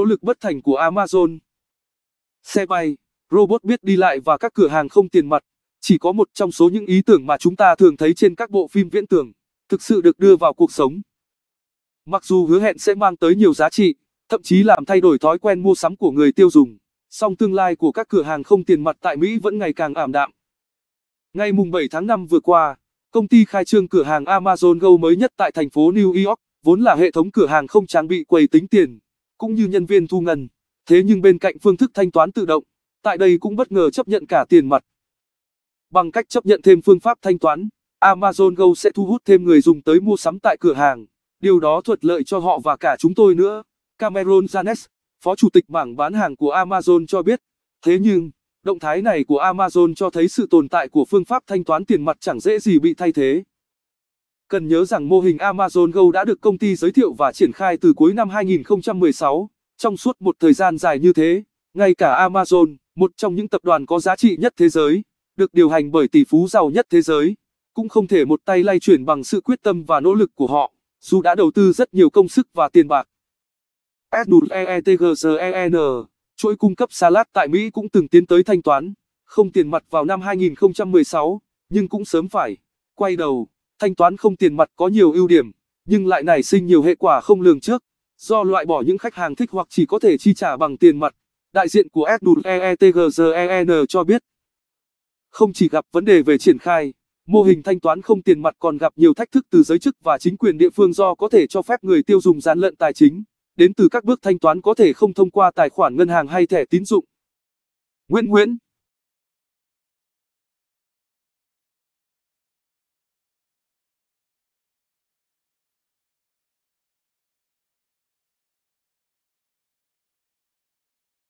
nỗ lực bất thành của Amazon. Xe bay, robot biết đi lại và các cửa hàng không tiền mặt, chỉ có một trong số những ý tưởng mà chúng ta thường thấy trên các bộ phim viễn tưởng, thực sự được đưa vào cuộc sống. Mặc dù hứa hẹn sẽ mang tới nhiều giá trị, thậm chí làm thay đổi thói quen mua sắm của người tiêu dùng, song tương lai của các cửa hàng không tiền mặt tại Mỹ vẫn ngày càng ảm đạm. Ngày mùng 7 tháng 5 vừa qua, công ty khai trương cửa hàng Amazon Go mới nhất tại thành phố New York, vốn là hệ thống cửa hàng không trang bị quầy tính tiền, cũng như nhân viên thu ngân. Thế nhưng bên cạnh phương thức thanh toán tự động, tại đây cũng bất ngờ chấp nhận cả tiền mặt. Bằng cách chấp nhận thêm phương pháp thanh toán, Amazon Go sẽ thu hút thêm người dùng tới mua sắm tại cửa hàng. Điều đó thuận lợi cho họ và cả chúng tôi nữa. Cameron Janes, phó chủ tịch mảng bán hàng của Amazon cho biết. Thế nhưng, động thái này của Amazon cho thấy sự tồn tại của phương pháp thanh toán tiền mặt chẳng dễ gì bị thay thế. Cần nhớ rằng mô hình Amazon Go đã được công ty giới thiệu và triển khai từ cuối năm 2016. Trong suốt một thời gian dài như thế, ngay cả Amazon, một trong những tập đoàn có giá trị nhất thế giới, được điều hành bởi tỷ phú giàu nhất thế giới, cũng không thể một tay lay chuyển bằng sự quyết tâm và nỗ lực của họ, dù đã đầu tư rất nhiều công sức và tiền bạc. SWETGCEN, chuỗi cung cấp salad tại Mỹ cũng từng tiến tới thanh toán, không tiền mặt vào năm 2016, nhưng cũng sớm phải, quay đầu. Thanh toán không tiền mặt có nhiều ưu điểm, nhưng lại nảy sinh nhiều hệ quả không lường trước. Do loại bỏ những khách hàng thích hoặc chỉ có thể chi trả bằng tiền mặt, đại diện của SWEETGGEN e cho biết. Không chỉ gặp vấn đề về triển khai, mô hình thanh toán không tiền mặt còn gặp nhiều thách thức từ giới chức và chính quyền địa phương do có thể cho phép người tiêu dùng gian lận tài chính, đến từ các bước thanh toán có thể không thông qua tài khoản ngân hàng hay thẻ tín dụng. Nguyễn Nguyễn